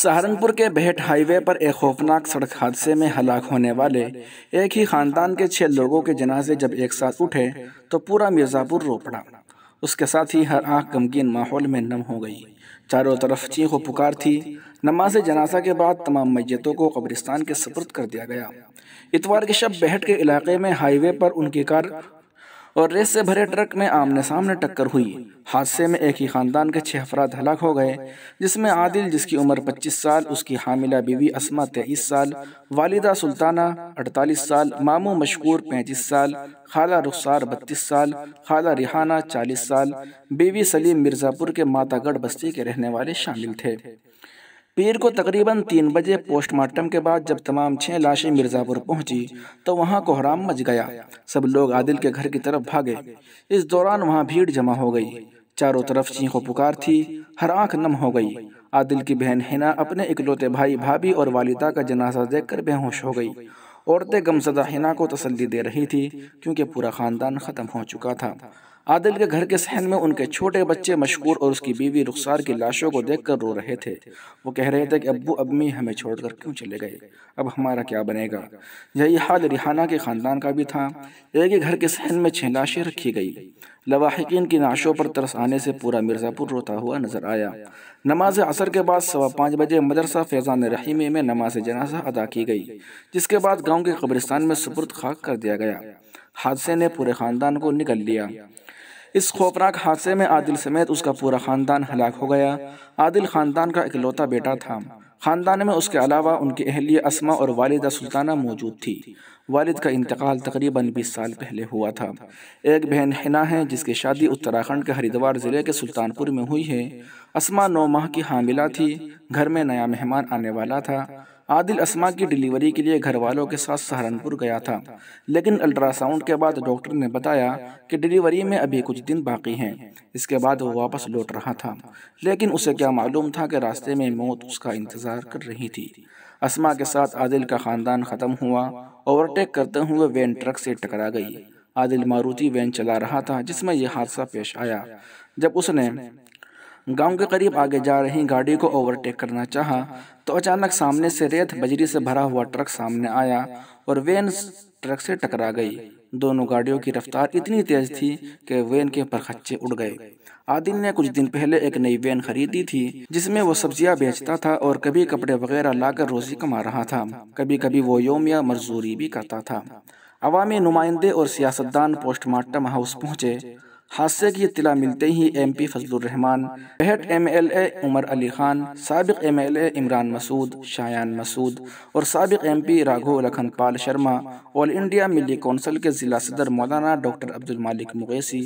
सहारनपुर के बेहट हाईवे पर एक खौफनाक सड़क हादसे में हलाक होने वाले एक ही खानदान के छह लोगों के जनाजे जब एक साथ उठे तो पूरा मिर्ज़ापुर रो पड़ा उसके साथ ही हर आंख गमगीन माहौल में नम हो गई चारों तरफ चीखों पुकार थी नमाज जनाजा के बाद तमाम मैतों को कब्रिस्तान के सपुर्द कर दिया गया इतवार के शब बेहट के इलाके में हाईवे पर उनकी कार और रेस से भरे ट्रक में आमने सामने टक्कर हुई हादसे में एक ही खानदान के छह अफराद हलाक हो गए जिसमें आदिल जिसकी उम्र 25 साल उसकी हामिला बीवी असमा तेईस साल वालिदा सुल्ताना 48 साल मामू मशकूर पैंतीस साल खाला रुखसार 32 साल खाला रिहाना 40 साल बीवी सलीम मिर्ज़ापुर के मातागढ़ बस्ती के रहने वाले शामिल थे पीर को तकरीबन तीन बजे पोस्टमार्टम के बाद जब तमाम छह लाशें मिर्ज़ापुर पहुंची तो वहां कोहराम मच गया सब लोग आदिल के घर की तरफ भागे इस दौरान वहां भीड़ जमा हो गई चारों तरफ चीखों पुकार थी हर आंख नम हो गई आदिल की बहन हिना अपने इकलौते भाई भाभी और वालिदा का जनाजा देखकर बेहोश हो गई औरतें गमसदा हिना को तसल्ली दे रही थी क्योंकि पूरा ख़ानदान ख़त्म हो चुका था आदिल के घर के सहन में उनके छोटे बच्चे मशहूर और उसकी बीवी रुखसार की लाशों को देखकर रो रहे थे वो कह रहे थे कि अबू अम्मी हमें छोड़कर क्यों चले गए अब हमारा क्या बनेगा यही हाल रिहाना के ख़ानदान का भी था एक ही घर के सहन में छह लाशें रखी गई लवाहकिन की नाशों पर तरस आने से पूरा मिर्ज़ापुर रोता हुआ नजर आया नमाज असर के बाद सवा पाँच बजे मदरसा फैज़ान रहीमी में नमाज जनाजा अदा की गई जिसके बाद गांव के कब्रिस्तान में सुपुर्द खाक कर दिया गया हादसे ने पूरे ख़ानदान को निकल लिया इस खौफनाक हादसे में आदिल समेत उसका पूरा खानदान हलाक हो गया आदिल खानदान का इकलौता बेटा था खानदान में उसके अलावा उनकी अहलिय असमा और वालिदा सुल्ताना मौजूद थी वालिद का इंतकाल तकरीबन 20 साल पहले हुआ था एक बहन हिना है जिसकी शादी उत्तराखंड के हरिद्वार ज़िले के सुल्तानपुर में हुई है असमा नौ माह की हामिला थी घर में नया मेहमान आने वाला था आदिल असमा की डिलीवरी के लिए घर वालों के साथ सहारनपुर गया था लेकिन अल्ट्रासाउंड के बाद डॉक्टर ने बताया कि डिलीवरी में अभी कुछ दिन बाकी हैं इसके बाद वो वापस लौट रहा था लेकिन उसे क्या मालूम था कि रास्ते में मौत उसका इंतज़ार कर रही थी असमा के साथ आदिल का ख़ानदान ख़त्म हुआ ओवरटेक करते हुए वैन ट्रक से टकरा गई आदिल मारुति वैन चला रहा था जिसमें यह हादसा पेश आया जब उसने गांव के करीब आगे जा रही गाड़ी को ओवरटेक करना चाहा तो अचानक सामने से रेत बजरी से भरा हुआ ट्रक सामने आया और वेन ट्रक से टकरा गई दोनों गाड़ियों की रफ्तार इतनी तेज थी कि वैन के परखच्चे उड़ गए आदिल ने कुछ दिन पहले एक नई वैन खरीदी थी जिसमें वो सब्जियां बेचता था और कभी कपड़े वगैरह लाकर रोजी कमा रहा था कभी कभी वो योमिया मजदूरी भी करता था अवामी नुमाइंदे और सियासतदान पोस्टमार्टम हाउस पहुंचे हादसे की इतला मिलते ही एम पी फजलरहमान बहट M L A Umar Ali Khan सबक M L A Imran Masood Shayan Masood और सबक M P Raghav Lakhanpal Sharma all India Milli council के ज़िला सदर मौलाना डॉक्टर अब्दुल मालिक मुगैसी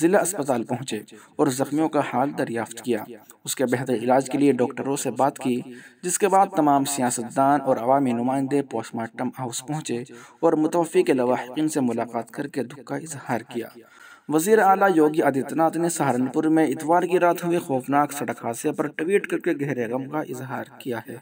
ज़िला अस्पताल पहुँचे और ज़ख्मियों का हाल दरियाफ्त किया उसके बेहतर इलाज के लिए डॉक्टरों से बात की जिसके बाद तमाम सियासतदान और अवामी नुमाइंदे पोस्टमार्टम हाउस पहुँचे और मुतफी के लवाहकिन से मुलाकात करके दुख का इजहार किया वजीर अला योगी आदित्यनाथ ने सहारनपुर में इतवार की रात हुए खौफनाक सड़क हादसे पर ट्वीट करके गहरे गम का इजहार किया है